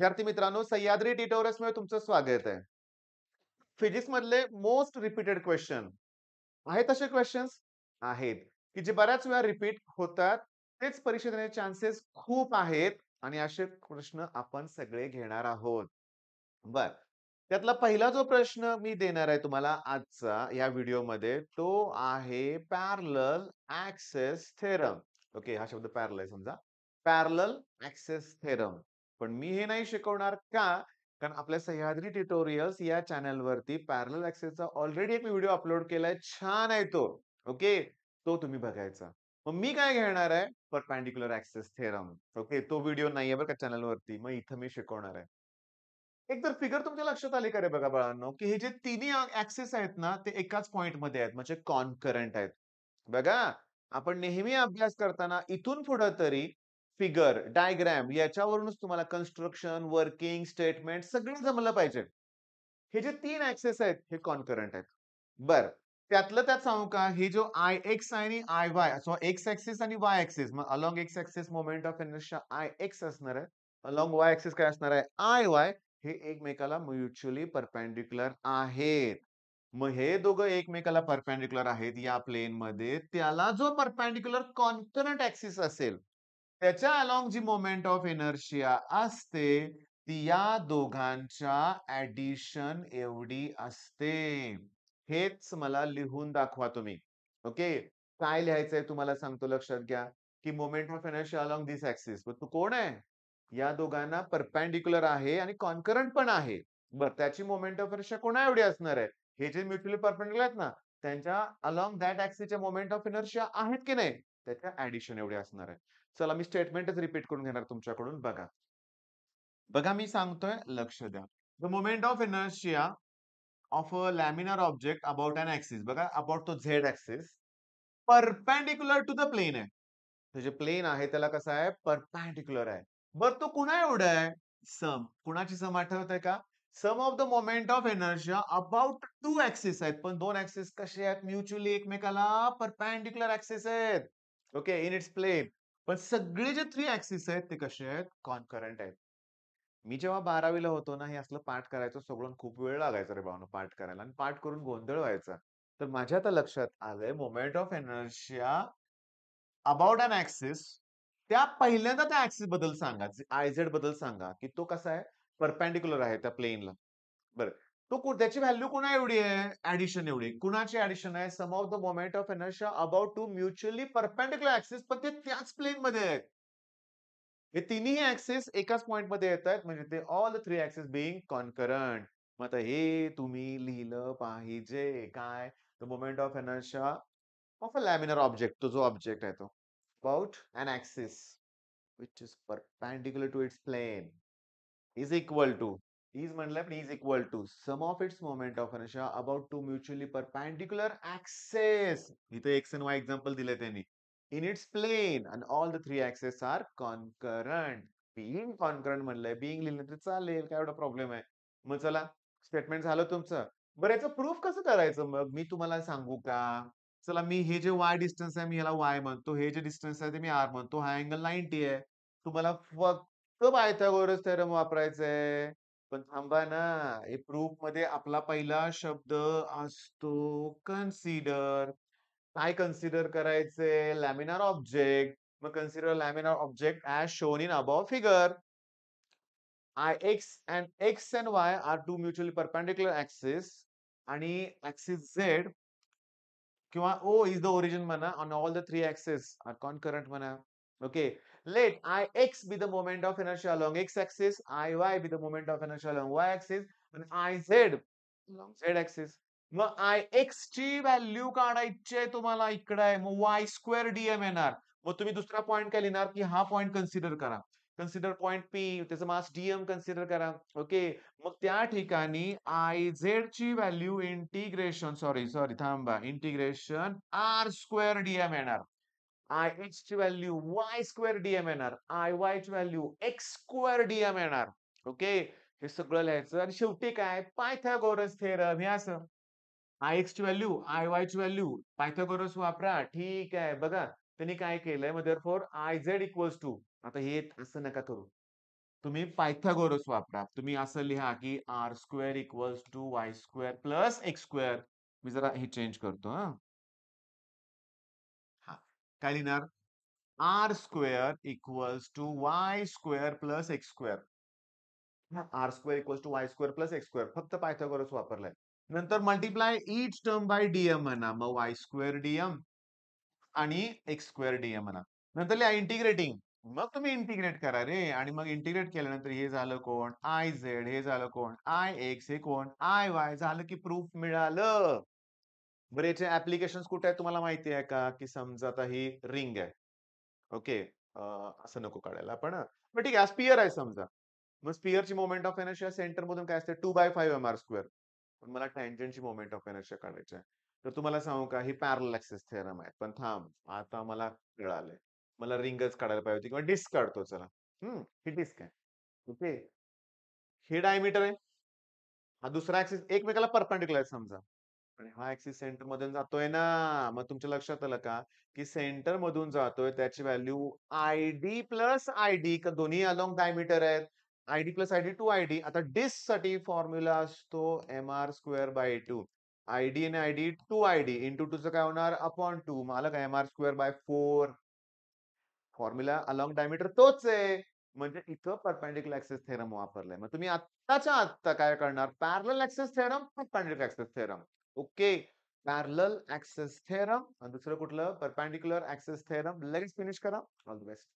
विद्यार्थी मित्रांनो सह्याद्री टिटोरस मध्ये तुमचं स्वागत आहे फिजिक्स मधले मोस्ट रिपीटेड क्वेश्चन आहेत असे क्वेश्चन आहेत की जे बऱ्याच वेळा रिपीट होतात तेच परीक्षा देण्याचे चान्सेस खूप आहेत आणि असे प्रश्न आपण सगळे घेणार आहोत बर त्यातला पहिला जो प्रश्न मी देणार आहे तुम्हाला आजचा या व्हिडिओमध्ये तो आहे पॅरल ऍक्सेस थेरम ओके हा शब्द पॅरल आहे समजा पॅरल ऍक्सेस थेरम पण मी हे नाही शिकवणार का कारण आपल्या सह्याद्री ट्युटोरियल्स या चॅनलवरती पॅरल ऍक्सेसचा ऑलरेडी एक व्हिडिओ अपलोड केलाय छान आहे तो ओके तो तुम्ही बघायचा मग मी काय घेणार आहे परपॅन्डिक्युलर ऍक्सेस थेरम ओके तो व्हिडिओ नाही आहे बरं का चॅनलवरती मग इथं मी शिकवणार आहे एक तर फिगर तुमच्या लक्षात आले का रे बघा बाळांनो की हे जे तिन्ही ऍक्सेस आहेत ना ते एकाच पॉइंट मध्ये आहेत म्हणजे कॉन करंट आहेत बघा आपण नेहमी अभ्यास करताना इथून पुढं तरी फिगर डायग्रॅम याच्यावरूनच तुम्हाला कन्स्ट्रक्शन वर्किंग स्टेटमेंट सगळं जमलं पाहिजे हे जे तीन ऍक्सेस आहेत हे कॉन्करंट आहेत बर त्यातलं त्यात सांगू का हे जो आय एक्स आणि I y so x axes आणि वाय एक्सिस मग along x axes moment of inertia I x असणार आहे अलॉंग वाय एक्सेस काय असणार आहे आय वाय हे एकमेकाला म्युच्युअली परपेंडिक्युलर आहेत मग हे दोघं एकमेकाला परपेंडिक्युलर आहेत या प्लेन मध्ये त्याला जो परपेंडिक्युलर कॉन्करंट ऍक्सिस असेल त्याच्या अलॉंग जी मोमेंट ऑफ इनर्शिया असते ती या दोघांच्या ऍडिशन एवढी असते हेच मला लिहून दाखवा तुम्ही ओके काय लिहायचंय तुम्हाला सांगतो लक्षात घ्या की moment of inertia along this axis तू कोण आहे या दोघांना परपॅन्डिक्युलर आहे आणि कॉन्करंट पण आहे बरं त्याची मोमेंट ऑफ इनर्शिया कोणा एवढी असणार आहे हे जे म्युच्युअली परपेंडिक्युलर आहेत ना त्यांच्या अलॉंग दॅट ऍक्सिसच्या मोमेंट ऑफ इनर्शिया आहेत की नाही त्याच्या ऍडिशन एवढे असणार आहे चला मी स्टेटमेंटच रिपीट करून घेणार तुमच्याकडून बघा बघा मी सांगतोय लक्ष द्या the moment of inertia of a laminar object about an axis बघा about to z axis perpendicular to the plane आहे जे प्लेन आहे त्याला कसं आहे परपॅन्डिक्युलर आहे बरं तो कुणा एवढा आहे सम कुणाची सम आठवत आहे का sum of the moment of energy about two axis आहेत पण दोन ऍक्सिस कसे आहेत म्युच्युअली एकमेकाला परपॅन्डिक्युलर ऍक्सिस आहेत ओके इन इट्स प्लेन पण सगळे जे थ्री ऍक्सिस आहेत ते कसे आहेत कॉन्करंट आहेत मी जेव्हा बारावीला होतो ना हे असलं पाठ करायचं सगळं खूप वेळ लागायचा रे भावना पाठ करायला आणि पाठ करून गोंधळ व्हायचा तर माझ्या आता लक्षात आलंय moment of inertia about an axis त्या पहिल्यांदा त्या ऍक्सिस बद्दल सांगा आयझेड बद्दल सांगा की तो कसा आहे परपेंडिक्युलर आहे त्या प्लेनला बरं तो त्याची व्हॅल्यू कुणा एवढी आहे ऍडिशन एवढी कुणाची ऍडिशन आहे sum of the moment of inertia about two mutually perpendicular axes पण ते त्याच प्लेन मध्ये आहेत हे तिन्ही ऍक्सेस एकाच पॉइंट मध्ये येत आहेत म्हणजे ते all the three axes being concurrent मग आता हे तुम्ही लिहिलं पाहिजे काय the moment of inertia of a laminar object तो जो ऑब्जेक्ट आहे तो about an axis which is perpendicular to its plane is equal to पण is equal to sum of its moment of inertia about two mutually per इथे x इथं y example दिले त्यांनी in its plane and all the three R there concurrent being concurrent म्हणलं चालेल काय एवढा problem आहे मग चला स्टेटमेंट झालं तुमचं बरं याचं प्रूफ कसं करायचं मग मी तुम्हाला सांगू का चला मी हे जे वाय डिस्टन्स आहे मी ह्याला वाय म्हणतो हे जे डिस्टन्स आहे ते मी आर म्हणतो हा अँगल नाईन्टी आहे तुम्हाला फक्त पायथागोरस गोरज त्या आहे वापरायचंय पण थांबा ना हे प्रूफ मध्ये आपला पहिला शब्द असतो कन्सिडर काय कन्सिडर करायचे लॅमिनार ऑब्जेक्ट मग consider laminar object as shown in above figure I x and x and y are two mutually perpendicular axis आणि ऍक्सिस झेड किंवा ओ इज द ओरिजिन म्हणा on all the three axes are concurrent म्हणा okay let i x be the moment of inertia along x axis i y be the moment of inertia along y axis and i z along z axis मग I x ची value काढायची तुम्हाला इकडे आहे मग Y square dm येणार मग तुम्ही दुसरा पॉईंट काय लिहिणार की हा पॉईंट कन्सिडर करा कन्सिडर पॉईंट पी त्याचं मास डीएम कन्सिडर करा ओके मग त्या ठिकाणी आय झेड ची व्हॅल्यू इंटिग्रेशन सॉरी सॉरी थांबा इंटिग्रेशन आर स्क्वेअर डीएम येणार आय एच ची व्हॅल्यू वाय स्क्वेअर डीएम येणार आय वाय ची व्हॅल्यू एक्स स्क्वेअर डीएम येणार ओके हे सगळं लिहायचं आणि शेवटी काय पायथागोरस थेरम हे असं आय एक्स ची व्हॅल्यू आय वाय ची व्हॅल्यू पायथागोरस वापरा ठीक आहे बघा त्यांनी काय केलंय मग four I Z equals to आता हे असं नका करू तुम्ही पायथागोरस वापरा तुम्ही असं लिहा की R square equals to Y square plus X square मी जरा हे चेंज करतो हा काय लिहिणार R square equals to Y square plus X square R square equals to Y square plus X square फक्त पायथागोरस वापरलाय नंतर multiply each term by dm म्हणा मग वाय स्क्वेअर डीएम आणि एक्स स्क्वेअर डीएम म्हणा नंतर लिहा इंटिग्रेटिंग मग तुम्ही इंटिग्रेट करा रे आणि मग इंटिग्रेट केल्यानंतर हे झालं कोण आय झेड हे झालं कोण आय एक्स हे कोण आय वाय झालं की प्रूफ मिळालं बरं याचे ऍप्लिकेशन कुठे आहेत तुम्हाला माहिती आहे का की समजा आता ही रिंग आहे ओके असं नको काढायला पण ठीक आहे स्पियर आहे समजा मग स्पियरची मोमेंट ऑफ एनर्शिया सेंटर मधून काय असते two by five M R square पण मला टँजनची मोमेंट ऑफ एनर्शिया काढायची आहे तर तुम्हाला सांगू का ही पॅरलॅक्सिस थेरम आहे पण थांब आता मला कळालंय मला रिंगच काढायला पाहिजे होती किंवा डिस्क काढतो चला हम्म ही डिस्क आहे ओके हे डायमीटर आहे हा दुसरा ऍक्सिस एकमेकाला परपेंडिक्युलर आहे समजा आणि हा ऍक्सिस सेंटर मधून जातोय ना मग तुमच्या लक्षात आलं का की सेंटर मधून जातोय त्याची value I D plus I D दोन्ही अलॉंग डायमीटर आहेत I D plus I D two I D आता डिस साठी फॉर्म्युला असतो M R square by two I D आणि I D two I D in two च काय होणार upon two मला काय M R square by four formula along diameter तोच आहे म्हणजे इथं परपेंडिक्युलर ऍक्सेस थेरम वापरलाय मग तुम्ही आत्ताच्या आत्ता काय करणार parallel axis theorem perpendicular axis theorem okay parallel axis theorem आणि दुसरं कुठलं परपेंडिकुलर ऍक्सेस थेरम लगेच फिनिश करा ऑल द बेस्ट